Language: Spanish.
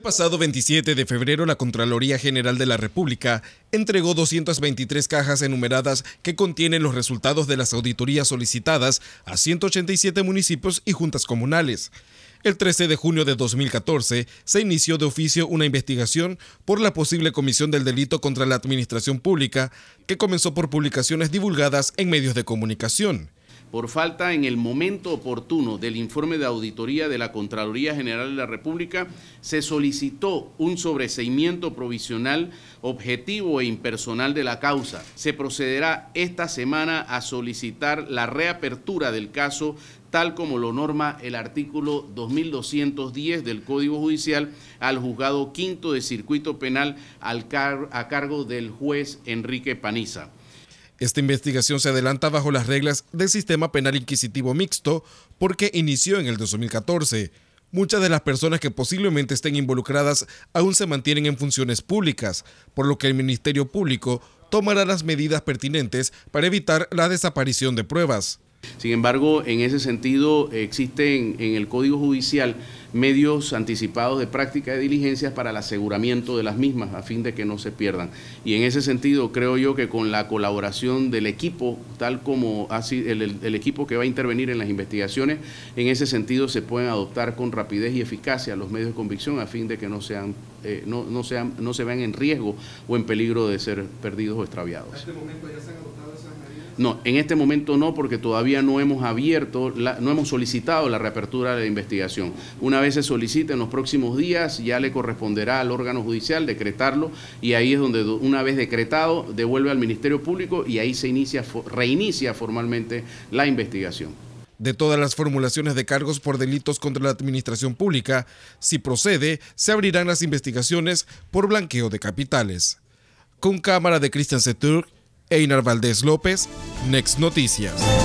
El pasado 27 de febrero, la Contraloría General de la República entregó 223 cajas enumeradas que contienen los resultados de las auditorías solicitadas a 187 municipios y juntas comunales. El 13 de junio de 2014 se inició de oficio una investigación por la posible comisión del delito contra la administración pública que comenzó por publicaciones divulgadas en medios de comunicación por falta en el momento oportuno del informe de auditoría de la Contraloría General de la República, se solicitó un sobreseimiento provisional objetivo e impersonal de la causa. Se procederá esta semana a solicitar la reapertura del caso tal como lo norma el artículo 2210 del Código Judicial al juzgado quinto de circuito penal a cargo del juez Enrique Paniza. Esta investigación se adelanta bajo las reglas del sistema penal inquisitivo mixto porque inició en el 2014. Muchas de las personas que posiblemente estén involucradas aún se mantienen en funciones públicas, por lo que el Ministerio Público tomará las medidas pertinentes para evitar la desaparición de pruebas. Sin embargo, en ese sentido existen en el Código Judicial medios anticipados de práctica de diligencias para el aseguramiento de las mismas, a fin de que no se pierdan. Y en ese sentido, creo yo que con la colaboración del equipo, tal como así, el, el equipo que va a intervenir en las investigaciones, en ese sentido se pueden adoptar con rapidez y eficacia los medios de convicción a fin de que no sean eh, no, no, sean, no se vean en riesgo o en peligro de ser perdidos o extraviados. ¿En este momento ya se han adoptado esas medidas? No, en este momento no, porque todavía no hemos abierto, no hemos solicitado la reapertura de la investigación. Una vez se solicite en los próximos días, ya le corresponderá al órgano judicial decretarlo y ahí es donde una vez decretado devuelve al Ministerio Público y ahí se inicia, reinicia formalmente la investigación de todas las formulaciones de cargos por delitos contra la administración pública. Si procede, se abrirán las investigaciones por blanqueo de capitales. Con cámara de Cristian Setur, Einar Valdés López, Next Noticias.